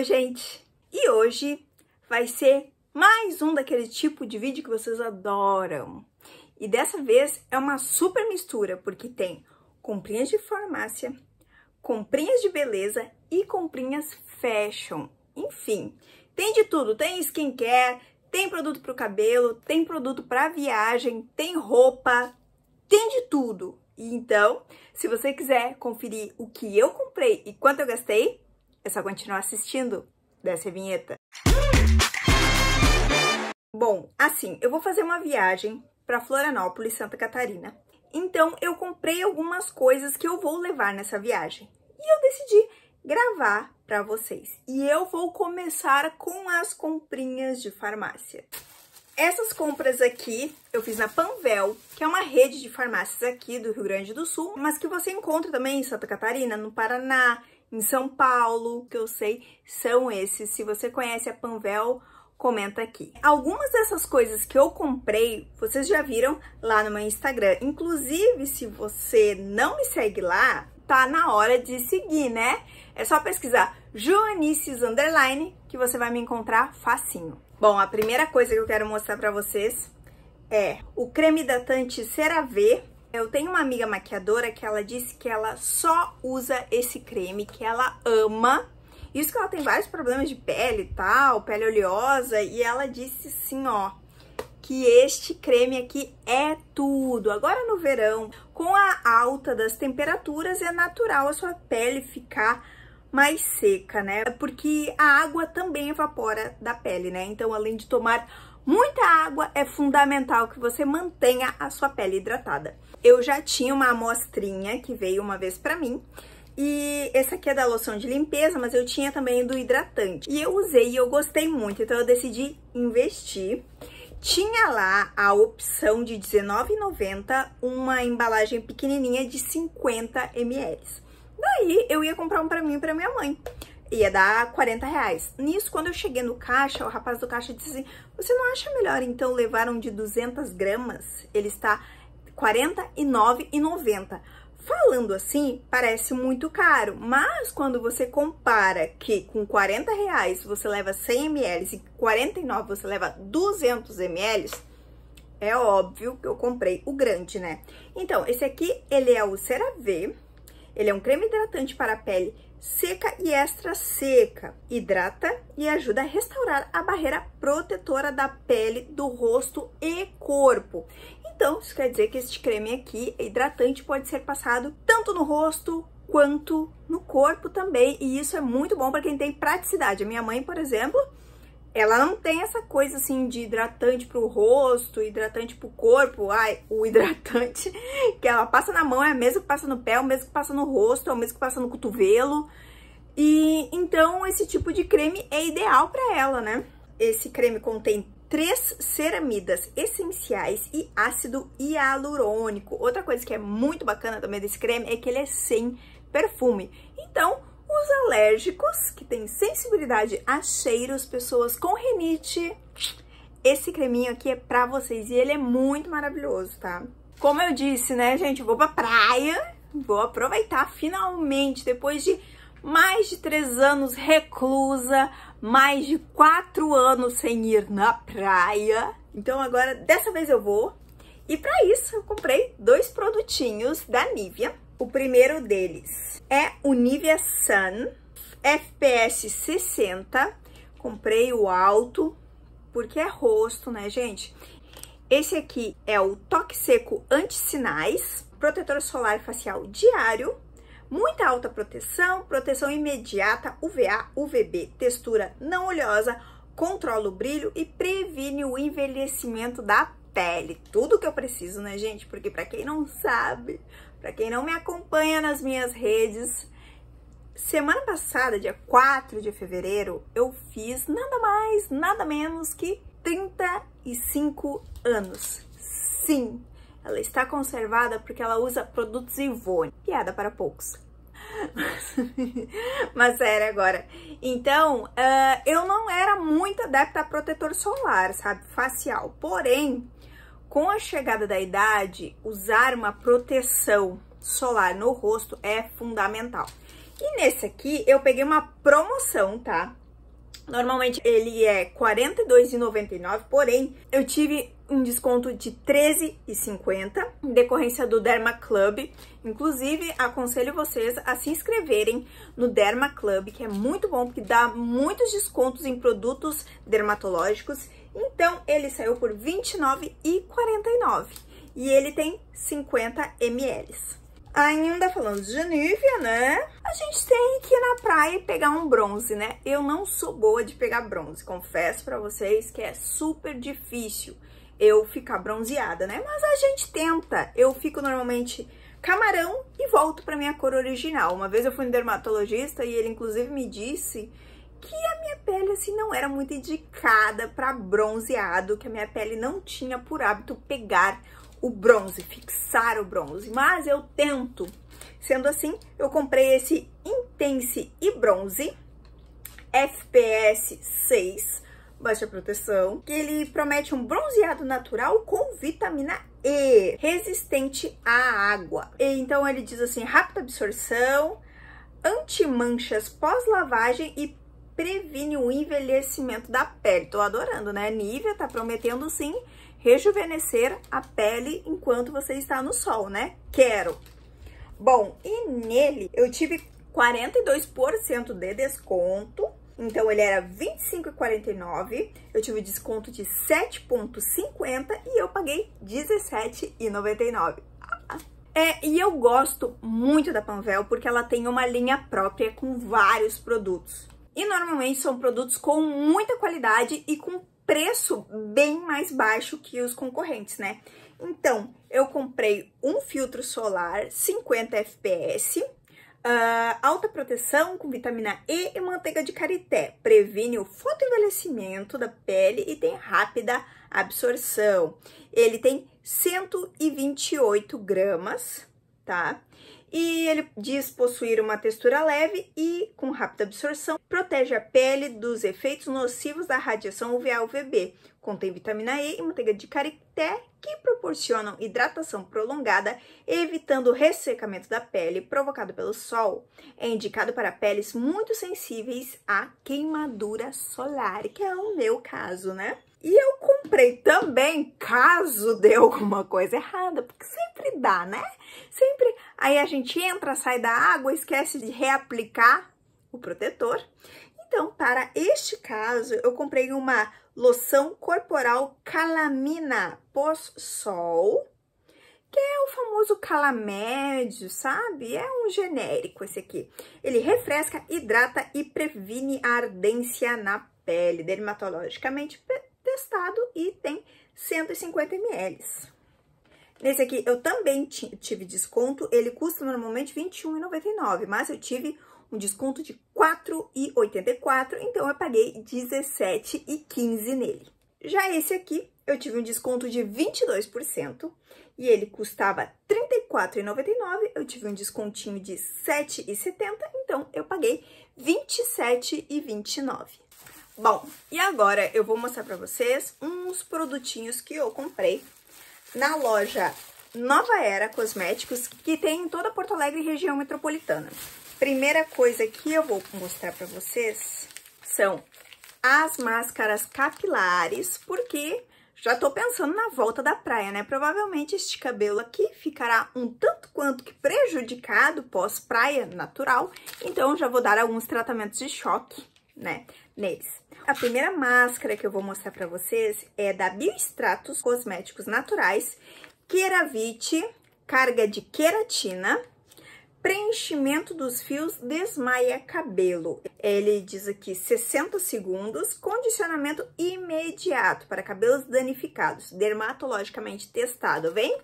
Oi, gente! E hoje vai ser mais um daquele tipo de vídeo que vocês adoram. E dessa vez é uma super mistura, porque tem comprinhas de farmácia, comprinhas de beleza e comprinhas fashion. Enfim, tem de tudo. Tem skincare, tem produto para o cabelo, tem produto para viagem, tem roupa, tem de tudo. Então, se você quiser conferir o que eu comprei e quanto eu gastei, é só continuar assistindo. dessa vinheta. Bom, assim, eu vou fazer uma viagem para Florianópolis, Santa Catarina. Então, eu comprei algumas coisas que eu vou levar nessa viagem. E eu decidi gravar para vocês. E eu vou começar com as comprinhas de farmácia. Essas compras aqui eu fiz na Panvel, que é uma rede de farmácias aqui do Rio Grande do Sul, mas que você encontra também em Santa Catarina, no Paraná, em São Paulo, que eu sei, são esses. Se você conhece a Panvel, comenta aqui. Algumas dessas coisas que eu comprei, vocês já viram lá no meu Instagram. Inclusive, se você não me segue lá, tá na hora de seguir, né? É só pesquisar Joanices Underline que você vai me encontrar facinho. Bom, a primeira coisa que eu quero mostrar pra vocês é o creme hidratante CeraVe eu tenho uma amiga maquiadora que ela disse que ela só usa esse creme, que ela ama. Isso que ela tem vários problemas de pele e tal, pele oleosa, e ela disse assim, ó, que este creme aqui é tudo. Agora no verão, com a alta das temperaturas, é natural a sua pele ficar mais seca, né? Porque a água também evapora da pele, né? Então, além de tomar muita água, é fundamental que você mantenha a sua pele hidratada. Eu já tinha uma amostrinha que veio uma vez pra mim, e esse aqui é da loção de limpeza, mas eu tinha também do hidratante. E eu usei e eu gostei muito, então eu decidi investir. Tinha lá a opção de R$19,90, uma embalagem pequenininha de 50 ml. Daí eu ia comprar um pra mim e pra minha mãe. Ia dar 40 reais. Nisso, quando eu cheguei no caixa, o rapaz do caixa disse assim, você não acha melhor então levar um de 200 gramas? Ele está R$ 49,90. Falando assim, parece muito caro, mas quando você compara que com 40 reais você leva 100 ml e 49 você leva 200 ml, é óbvio que eu comprei o grande, né? Então, esse aqui, ele é o CeraVe, ele é um creme hidratante para a pele seca e extra seca. Hidrata e ajuda a restaurar a barreira protetora da pele, do rosto e corpo. Então, isso quer dizer que este creme aqui, é hidratante, pode ser passado tanto no rosto quanto no corpo também, e isso é muito bom para quem tem praticidade. A minha mãe, por exemplo, ela não tem essa coisa assim de hidratante pro rosto, hidratante pro corpo. Ai, o hidratante que ela passa na mão é o mesmo que passa no pé, é o mesmo que passa no rosto, é o mesmo que passa no cotovelo. E então esse tipo de creme é ideal para ela, né? Esse creme contém três ceramidas essenciais e ácido hialurônico. Outra coisa que é muito bacana também desse creme é que ele é sem perfume. Então, os alérgicos que têm sensibilidade a cheiros, pessoas com rinite, esse creminho aqui é pra vocês e ele é muito maravilhoso, tá? Como eu disse, né, gente, vou pra praia, vou aproveitar finalmente, depois de mais de três anos reclusa, mais de quatro anos sem ir na praia. Então agora, dessa vez eu vou. E para isso, eu comprei dois produtinhos da Nivea. O primeiro deles é o Nivea Sun FPS 60. Comprei o alto, porque é rosto, né, gente? Esse aqui é o Toque Seco Anti Sinais, protetor solar facial diário muita alta proteção, proteção imediata, UVA, UVB, textura não oleosa, controla o brilho e previne o envelhecimento da pele. Tudo que eu preciso, né, gente? Porque para quem não sabe, para quem não me acompanha nas minhas redes, semana passada, dia 4 de fevereiro, eu fiz nada mais, nada menos que 35 anos. Sim, ela está conservada porque ela usa produtos Ivone. Piada para poucos. Mas, sério agora. Então, uh, eu não era muito adepta a protetor solar, sabe? Facial. Porém, com a chegada da idade, usar uma proteção solar no rosto é fundamental. E nesse aqui, eu peguei uma promoção, tá? Normalmente ele é R$ 42,99, porém eu tive um desconto de R$ 13,50 em decorrência do Derma Club. Inclusive, aconselho vocês a se inscreverem no Derma Club, que é muito bom, porque dá muitos descontos em produtos dermatológicos. Então, ele saiu por R$ 29,49 e ele tem 50 ml. Ainda falando de Nívia, né? A gente tem que ir na praia e pegar um bronze, né? Eu não sou boa de pegar bronze, confesso para vocês que é super difícil eu ficar bronzeada, né? Mas a gente tenta. Eu fico normalmente camarão e volto para minha cor original. Uma vez eu fui no dermatologista e ele inclusive me disse que a minha pele assim não era muito indicada para bronzeado, que a minha pele não tinha por hábito pegar o bronze, fixar o bronze, mas eu tento. Sendo assim, eu comprei esse Intense e Bronze FPS 6, baixa proteção, que ele promete um bronzeado natural com vitamina E, resistente à água. E, então ele diz assim, rápida absorção, anti-manchas pós-lavagem e previne o envelhecimento da pele. Tô adorando, né? Nivea tá prometendo sim rejuvenescer a pele enquanto você está no sol, né? Quero! Bom, e nele eu tive 42% de desconto, então ele era R$ 25,49, eu tive desconto de 7,50 e eu paguei R$ 17,99. É, e eu gosto muito da Panvel porque ela tem uma linha própria com vários produtos. E normalmente são produtos com muita qualidade e com preço bem mais baixo que os concorrentes, né? Então, eu comprei um filtro solar 50 FPS, Uh, alta proteção com vitamina E e manteiga de karité. Previne o fotoenvelhecimento da pele e tem rápida absorção. Ele tem 128 gramas, tá? e ele diz possuir uma textura leve e com rápida absorção, protege a pele dos efeitos nocivos da radiação UVA-UVB, contém vitamina E e manteiga de karité, que proporcionam hidratação prolongada, evitando o ressecamento da pele provocado pelo sol. É indicado para peles muito sensíveis à queimadura solar, que é o meu caso, né? E eu comprei também, caso dê alguma coisa errada, porque sempre dá, né? Sempre. Aí a gente entra, sai da água, esquece de reaplicar o protetor. Então, para este caso, eu comprei uma loção corporal calamina pós-sol, que é o famoso calamédio, sabe? É um genérico esse aqui. Ele refresca, hidrata e previne a ardência na pele, dermatologicamente testado e tem 150 ml. Nesse aqui eu também tive desconto, ele custa normalmente 21,99, mas eu tive um desconto de 4,84. então eu paguei 17,15 nele. Já esse aqui eu tive um desconto de 22% e ele custava R$ 34,99, eu tive um descontinho de R$ 7,70, então eu paguei R$ 27,29. Bom, e agora eu vou mostrar pra vocês uns produtinhos que eu comprei na loja Nova Era Cosméticos, que tem em toda Porto Alegre e região metropolitana. Primeira coisa que eu vou mostrar pra vocês são as máscaras capilares, porque já tô pensando na volta da praia, né? Provavelmente este cabelo aqui ficará um tanto quanto que prejudicado pós-praia natural, então já vou dar alguns tratamentos de choque né, neles. A primeira máscara que eu vou mostrar pra vocês é da Biostratos Cosméticos Naturais Keravite, carga de queratina, preenchimento dos fios desmaia cabelo. Ele diz aqui 60 segundos, condicionamento imediato para cabelos danificados, dermatologicamente testado, vem?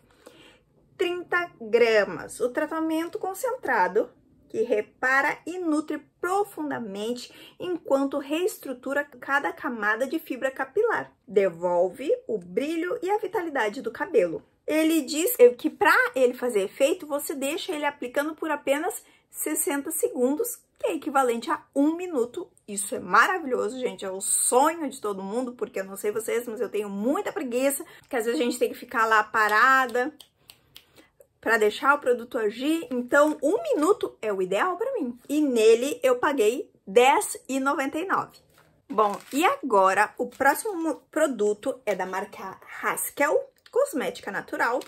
30 gramas. O tratamento concentrado que repara e nutre profundamente enquanto reestrutura cada camada de fibra capilar, devolve o brilho e a vitalidade do cabelo. Ele diz que para ele fazer efeito, você deixa ele aplicando por apenas 60 segundos, que é equivalente a um minuto. Isso é maravilhoso, gente. É o sonho de todo mundo, porque eu não sei vocês, mas eu tenho muita preguiça, que às vezes a gente tem que ficar lá parada, para deixar o produto agir, então um minuto é o ideal para mim. E nele eu paguei R$10,99. Bom, e agora o próximo produto é da marca Haskell, cosmética natural,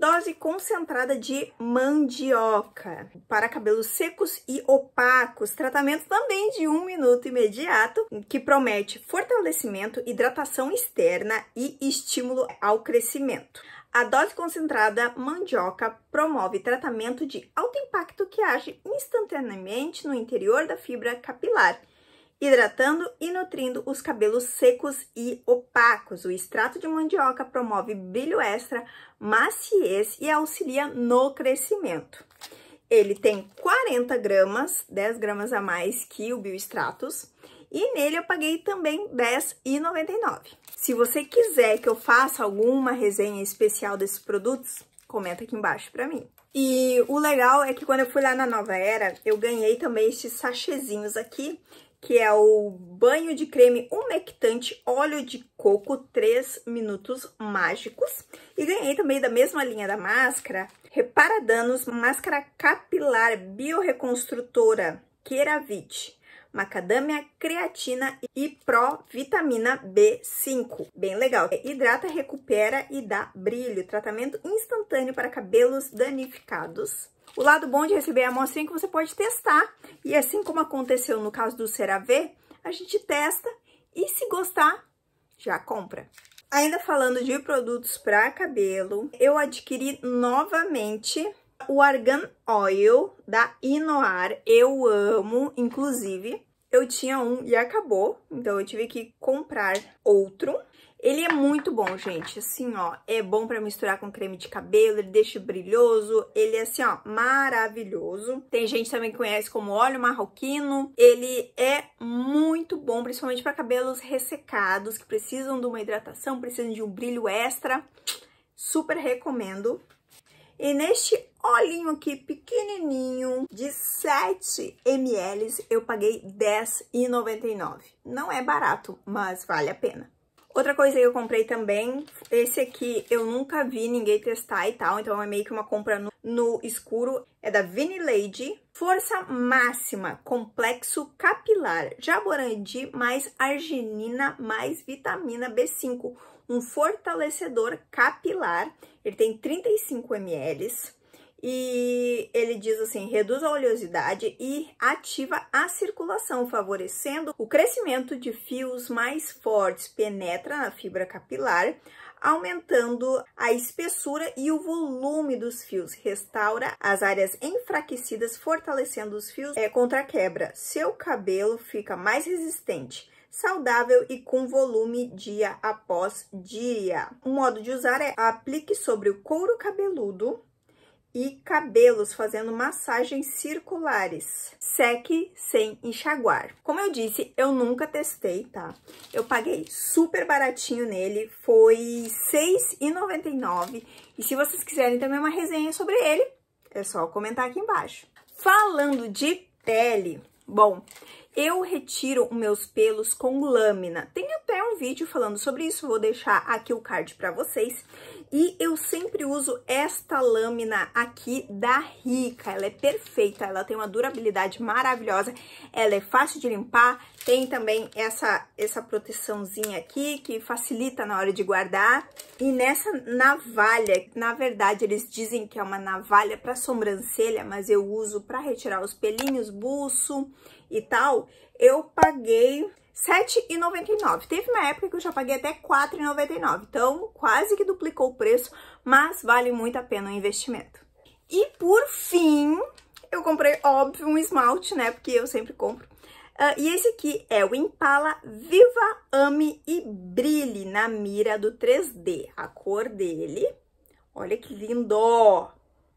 dose concentrada de mandioca para cabelos secos e opacos. Tratamento também de um minuto imediato, que promete fortalecimento, hidratação externa e estímulo ao crescimento. A dose concentrada mandioca promove tratamento de alto impacto que age instantaneamente no interior da fibra capilar hidratando e nutrindo os cabelos secos e opacos. O extrato de mandioca promove brilho extra, maciez e auxilia no crescimento. Ele tem 40 gramas, 10 gramas a mais que o bioextratos, e nele eu paguei também R$10,99. Se você quiser que eu faça alguma resenha especial desses produtos, comenta aqui embaixo para mim. E o legal é que quando eu fui lá na Nova Era, eu ganhei também esses sachêzinhos aqui, que é o banho de creme umectante óleo de coco 3 minutos mágicos. E ganhei também da mesma linha da máscara, Repara Danos Máscara Capilar Bioreconstrutora Keravit. Macadâmia, creatina e pró Vitamina B5. Bem legal. É, hidrata, recupera e dá brilho. Tratamento instantâneo para cabelos danificados. O lado bom de receber a amostra é que você pode testar. E assim como aconteceu no caso do CeraVe, a gente testa e se gostar, já compra. Ainda falando de produtos para cabelo, eu adquiri novamente o Argan Oil da Inoar. Eu amo, inclusive, eu tinha um e acabou, então eu tive que comprar outro. Ele é muito bom, gente, assim, ó, é bom pra misturar com creme de cabelo, ele deixa brilhoso, ele é assim, ó, maravilhoso. Tem gente também que conhece como óleo marroquino, ele é muito bom, principalmente pra cabelos ressecados, que precisam de uma hidratação, precisam de um brilho extra, super recomendo. E neste olhinho aqui pequenininho de 7 ml, eu paguei R$10,99. Não é barato, mas vale a pena. Outra coisa que eu comprei também, esse aqui eu nunca vi ninguém testar e tal, então é meio que uma compra no, no escuro. É da Vini Lady, Força Máxima, Complexo Capilar, Jaborandi mais Arginina mais Vitamina B5, um fortalecedor capilar. Ele tem 35 ml, e ele diz assim: reduz a oleosidade e ativa a circulação, favorecendo o crescimento de fios mais fortes, penetra na fibra capilar, aumentando a espessura e o volume dos fios, restaura as áreas enfraquecidas, fortalecendo os fios é, contra a quebra. Seu cabelo fica mais resistente saudável e com volume dia após dia. O modo de usar é aplique sobre o couro cabeludo e cabelos fazendo massagens circulares. Seque sem enxaguar. Como eu disse, eu nunca testei, tá? Eu paguei super baratinho nele, foi R$6,99. E se vocês quiserem também uma resenha sobre ele, é só comentar aqui embaixo. Falando de pele, bom, eu retiro meus pelos com lâmina. Tem até um vídeo falando sobre isso, vou deixar aqui o card para vocês. E eu sempre uso esta lâmina aqui da Rica. Ela é perfeita, ela tem uma durabilidade maravilhosa, ela é fácil de limpar, tem também essa, essa proteçãozinha aqui que facilita na hora de guardar. E nessa navalha, na verdade eles dizem que é uma navalha para sobrancelha, mas eu uso para retirar os pelinhos, buço e tal, eu paguei R$7,99. Teve uma época que eu já paguei até R$4,99. Então, quase que duplicou o preço, mas vale muito a pena o investimento. E por fim, eu comprei, óbvio, um esmalte, né? Porque eu sempre compro. Uh, e esse aqui é o Impala Viva, Ame e Brilhe na mira do 3D. A cor dele, olha que lindo!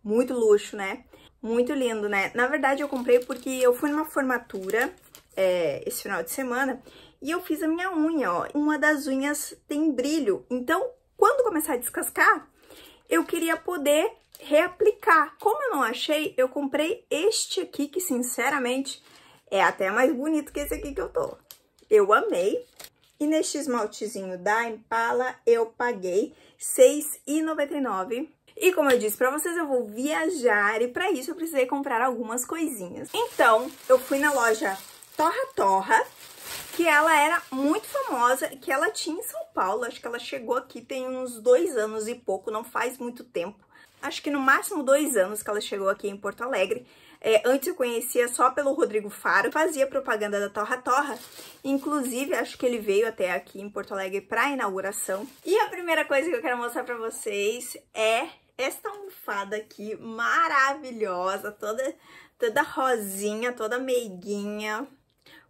Muito luxo, né? Muito lindo, né? Na verdade, eu comprei porque eu fui numa formatura é, esse final de semana e eu fiz a minha unha, ó. Uma das unhas tem brilho, então quando começar a descascar, eu queria poder reaplicar. Como eu não achei, eu comprei este aqui, que sinceramente é até mais bonito que esse aqui que eu tô. Eu amei. E neste esmaltezinho da Impala, eu paguei R$6,99. E como eu disse pra vocês, eu vou viajar e pra isso eu precisei comprar algumas coisinhas. Então, eu fui na loja Torra Torra, que ela era muito famosa, que ela tinha em São Paulo, acho que ela chegou aqui tem uns dois anos e pouco, não faz muito tempo. Acho que no máximo dois anos que ela chegou aqui em Porto Alegre. É, antes eu conhecia só pelo Rodrigo Faro, fazia propaganda da Torra Torra. Inclusive, acho que ele veio até aqui em Porto Alegre para inauguração. E a primeira coisa que eu quero mostrar para vocês é esta almofada aqui maravilhosa, toda, toda rosinha, toda meiguinha,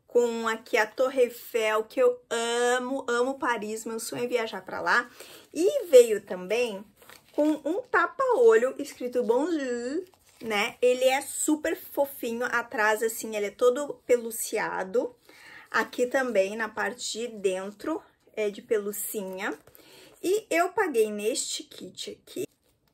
com aqui a Torre Eiffel, que eu amo, amo Paris, meu sonho é viajar para lá. E veio também com um tapa-olho escrito Bonjour, né? Ele é super fofinho atrás, assim, ele é todo peluciado. Aqui também, na parte de dentro, é de pelucinha. E eu paguei neste kit aqui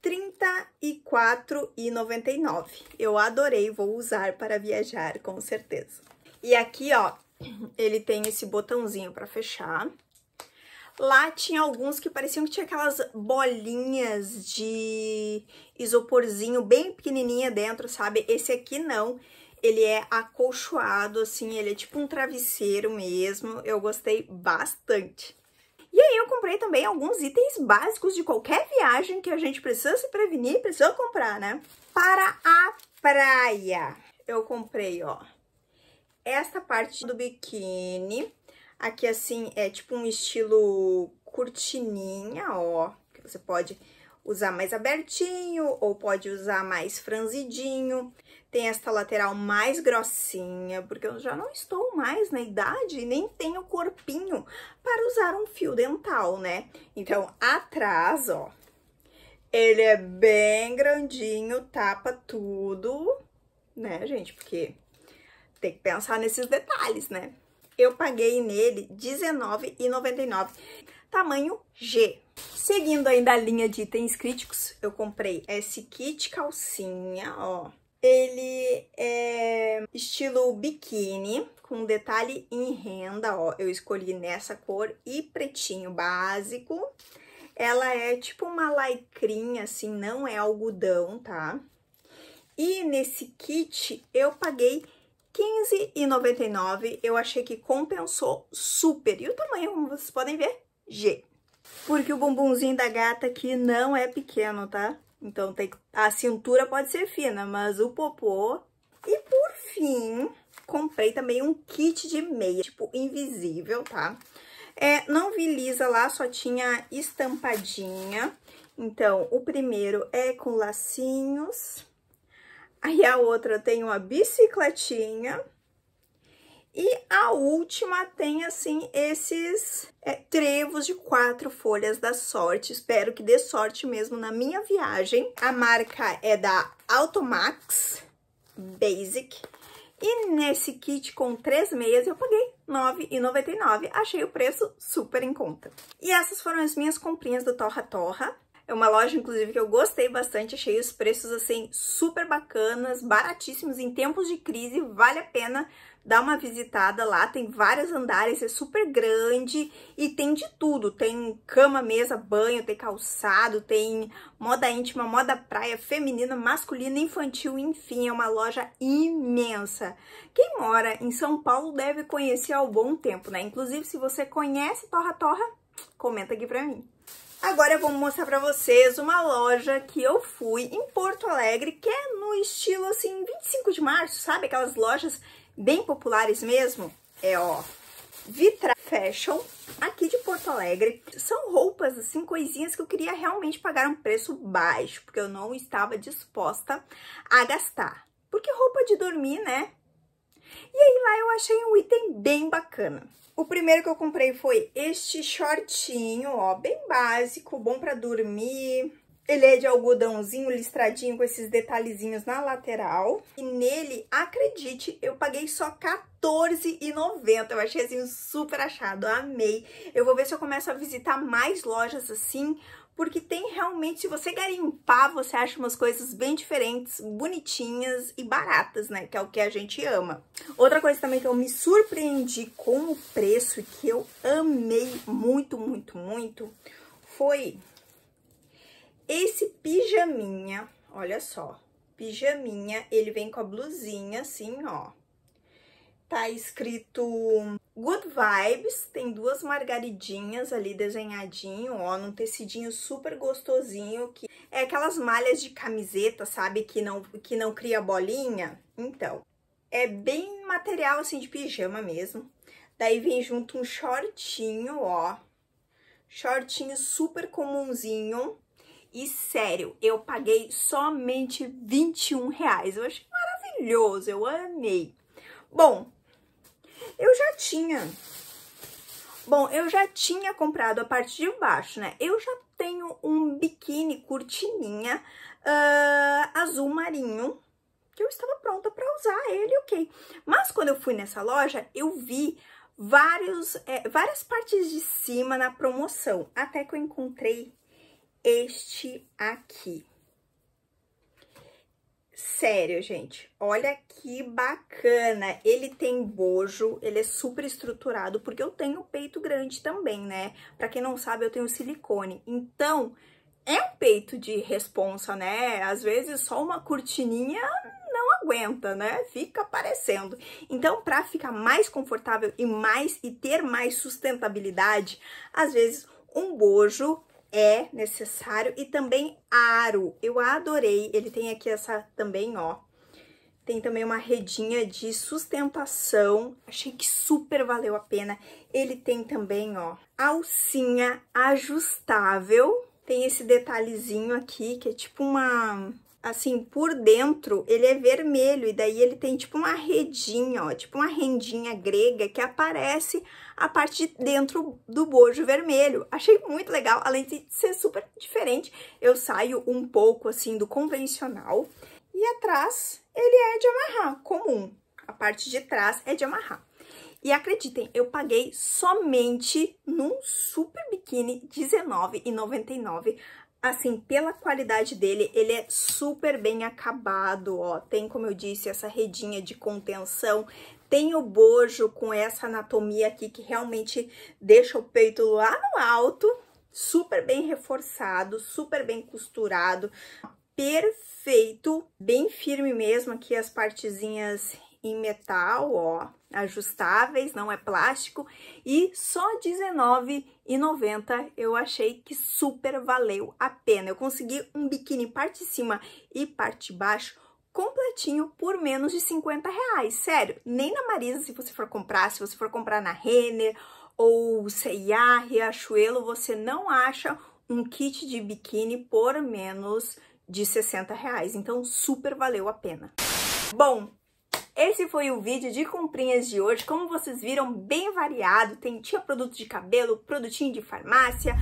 34,99. Eu adorei, vou usar para viajar, com certeza. E aqui, ó, ele tem esse botãozinho para fechar. Lá tinha alguns que pareciam que tinha aquelas bolinhas de isoporzinho bem pequenininha dentro, sabe? Esse aqui não, ele é acolchoado, assim, ele é tipo um travesseiro mesmo. Eu gostei bastante. E aí eu comprei também alguns itens básicos de qualquer viagem que a gente precisa se prevenir, precisa comprar, né? Para a praia, eu comprei, ó, esta parte do biquíni. Aqui, assim, é tipo um estilo cortininha, ó, que você pode usar mais abertinho ou pode usar mais franzidinho. Tem esta lateral mais grossinha, porque eu já não estou mais na idade e nem tenho corpinho para usar um fio dental, né? Então, atrás, ó, ele é bem grandinho, tapa tudo, né, gente? Porque tem que pensar nesses detalhes, né? Eu paguei nele R$19,99, tamanho G. Seguindo ainda a linha de itens críticos, eu comprei esse kit calcinha, ó. Ele é estilo biquíni, com detalhe em renda, ó. Eu escolhi nessa cor e pretinho básico. Ela é tipo uma lycrinha, assim, não é algodão, tá? E nesse kit eu paguei R$15,99. Eu achei que compensou super. E o tamanho, como vocês podem ver, G. Porque o bumbumzinho da gata aqui não é pequeno, tá? Então, tem a cintura pode ser fina, mas o popô... E por fim, comprei também um kit de meia, tipo, invisível, tá? É, não vi lisa lá, só tinha estampadinha. Então, o primeiro é com lacinhos. Aí, a outra tem uma bicicletinha. E a última tem, assim, esses é, trevos de quatro folhas da sorte. Espero que dê sorte mesmo na minha viagem. A marca é da Automax Basic. E nesse kit com três meias eu paguei R$ 9,99. Achei o preço super em conta. E essas foram as minhas comprinhas do Torra Torra. É uma loja, inclusive, que eu gostei bastante, achei os preços, assim, super bacanas, baratíssimos, em tempos de crise, vale a pena dar uma visitada lá, tem vários andares, é super grande e tem de tudo, tem cama, mesa, banho, tem calçado, tem moda íntima, moda praia, feminina, masculina, infantil, enfim, é uma loja imensa. Quem mora em São Paulo deve conhecer ao bom tempo, né? Inclusive, se você conhece Torra Torra, comenta aqui pra mim. Agora eu vou mostrar pra vocês uma loja que eu fui em Porto Alegre, que é no estilo, assim, 25 de março, sabe? Aquelas lojas bem populares mesmo. É, ó, Vitra Fashion, aqui de Porto Alegre. São roupas, assim, coisinhas que eu queria realmente pagar um preço baixo, porque eu não estava disposta a gastar. Porque roupa de dormir, né? E aí lá eu achei um item bem bacana. O primeiro que eu comprei foi este shortinho, ó, bem básico, bom pra dormir. Ele é de algodãozinho listradinho com esses detalhezinhos na lateral. E nele, acredite, eu paguei só R$14,90. Eu achei assim um super achado, amei. Eu vou ver se eu começo a visitar mais lojas assim porque tem realmente, se você garimpar, você acha umas coisas bem diferentes, bonitinhas e baratas, né? Que é o que a gente ama. Outra coisa também que eu me surpreendi com o preço e que eu amei muito, muito, muito, foi esse pijaminha, olha só, pijaminha, ele vem com a blusinha assim, ó, tá escrito hum, Good Vibes, tem duas margaridinhas ali desenhadinho, ó, num tecidinho super gostosinho, que é aquelas malhas de camiseta, sabe, que não, que não cria bolinha, então, é bem material assim de pijama mesmo, daí vem junto um shortinho, ó, shortinho super comunzinho, e sério, eu paguei somente 21 reais, eu achei maravilhoso, eu amei. Bom, eu já tinha. Bom, eu já tinha comprado a parte de baixo, né? Eu já tenho um biquíni curtininha uh, ah, azul marinho, que eu estava pronta para usar ele, ok. Mas quando eu fui nessa loja, eu vi vários, é, várias partes de cima na promoção, até que eu encontrei este aqui. Sério, gente, olha que bacana. Ele tem bojo, ele é super estruturado, porque eu tenho peito grande também, né? Pra quem não sabe, eu tenho silicone. Então, é um peito de responsa, né? Às vezes só uma cortininha não aguenta, né? Fica aparecendo. Então, para ficar mais confortável e mais e ter mais sustentabilidade, às vezes um bojo é necessário. E também aro, eu adorei, ele tem aqui essa também, ó. Tem também uma redinha de sustentação, achei que super valeu a pena. Ele tem também, ó, alcinha ajustável, tem esse detalhezinho aqui, que é tipo uma assim, por dentro, ele é vermelho e daí ele tem tipo uma redinha, ó, tipo uma rendinha grega que aparece a parte de dentro do bojo vermelho. Achei muito legal, além de ser super diferente, eu saio um pouco assim do convencional. E atrás ele é de amarrar, comum. A parte de trás é de amarrar. E acreditem, eu paguei somente num super biquíni R$19,99 assim, pela qualidade dele, ele é super bem acabado, ó. Tem, como eu disse, essa redinha de contenção, tem o bojo com essa anatomia aqui que realmente deixa o peito lá no alto, super bem reforçado, super bem costurado, perfeito, bem firme mesmo aqui as partezinhas em metal, ó ajustáveis, não é plástico, e só R$19,90 eu achei que super valeu a pena. Eu consegui um biquíni parte de cima e parte de baixo completinho por menos de 50 reais, sério, nem na Marisa se você for comprar, se você for comprar na Renner ou C&A, Riachuelo, você não acha um kit de biquíni por menos de 60 reais, então super valeu a pena. Bom, esse foi o vídeo de comprinhas de hoje. Como vocês viram, bem variado. Tem, tinha produto de cabelo, produtinho de farmácia,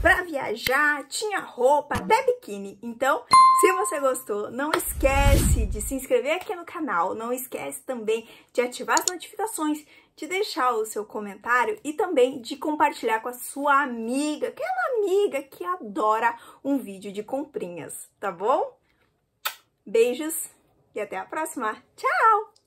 para viajar, tinha roupa, até biquíni. Então, se você gostou, não esquece de se inscrever aqui no canal, não esquece também de ativar as notificações, de deixar o seu comentário e também de compartilhar com a sua amiga, aquela amiga que adora um vídeo de comprinhas, tá bom? Beijos e até a próxima. Tchau!